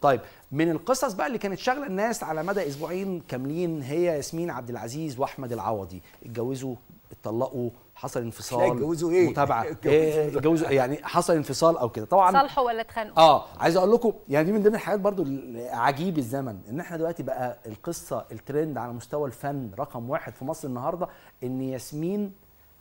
طيب من القصص بقى اللي كانت شاغله الناس على مدى اسبوعين كاملين هي ياسمين عبد العزيز واحمد العوضي اتجوزوا اتطلقوا حصل انفصال اتجوزوا ايه متابعه اتجوزوا إيه يعني حصل انفصال او كده طبعا صالحوا ولا اتخانقوا اه عايز اقول لكم يعني دي من ضمن الحاجات برضو عجيب الزمن ان احنا دلوقتي بقى القصه الترند على مستوى الفن رقم واحد في مصر النهارده ان ياسمين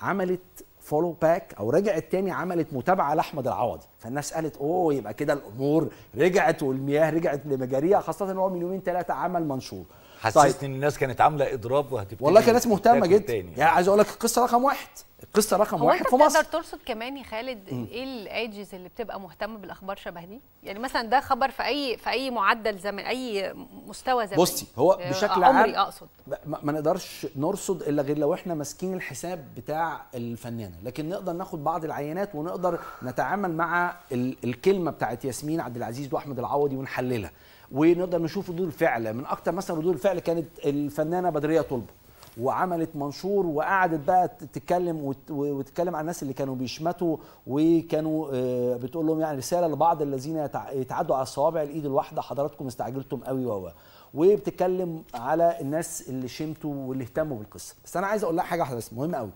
عملت فولو باك او رجعت تاني عملت متابعه لاحمد العوضي فالناس قالت اوه يبقى كده الامور رجعت والمياه رجعت لمجاريها خاصه ان هو من يومين ثلاثه عمل منشور حسيت طيب. ان الناس كانت عامله اضراب وهتبتدي والله كانت ناس مهتمه جدا يعني, يعني عايز اقول لك القصه رقم واحد القصه رقم واحد في مصر تقدر ترصد كمان يا خالد م. ايه الايجز اللي بتبقى مهتمه بالاخبار شبه دي يعني مثلا ده خبر في اي في اي معدل زمن اي مستوى زمان بصي هو آه، بشكل عام عمري اقصد ما نقدرش نرصد الا غير لو احنا ماسكين الحساب بتاع الفنانه لكن نقدر ناخد بعض العينات ونقدر نتعامل مع الكلمه بتاعت ياسمين عبد العزيز واحمد العوضي ونحللها ونقدر نشوف ردود الفعل من اكتر مثلا ردود الفعل كانت الفنانه بدريه طلبه وعملت منشور وقعدت بقى تتكلم وتتكلم عن الناس اللي كانوا بيشمتوا وكانوا آه، بتقول لهم يعني رساله لبعض الذين يتعدوا على صوابع الايد الواحده حضراتكم استعجلتم قوي و وبتتكلم على الناس اللي شمتوا واللي اهتموا بالقصه بس انا عايز اقول لها حاجه واحده بس مهمه قوي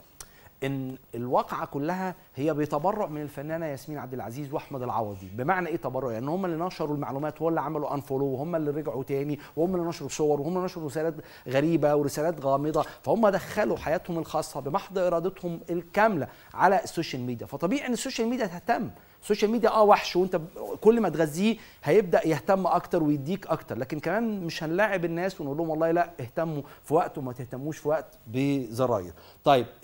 ان الواقعه كلها هي بتبرع من الفنانه ياسمين عبد العزيز واحمد العوضي بمعنى ايه تبرع يعني هم اللي نشروا المعلومات وهم اللي عملوا انفولو وهم اللي رجعوا تاني وهم اللي نشروا صور وهم اللي نشروا رسالات غريبه ورسالات غامضه فهم دخلوا حياتهم الخاصه بمحض ارادتهم الكامله على السوشيال ميديا فطبيعي ان السوشيال ميديا تهتم السوشيال ميديا اه وحش وانت كل ما تغذيه هيبدا يهتم اكتر ويديك اكتر لكن كمان مش هنلاعب الناس ونقول لهم والله لا اهتموا في وقت وما تهتموش في وقت بزراير طيب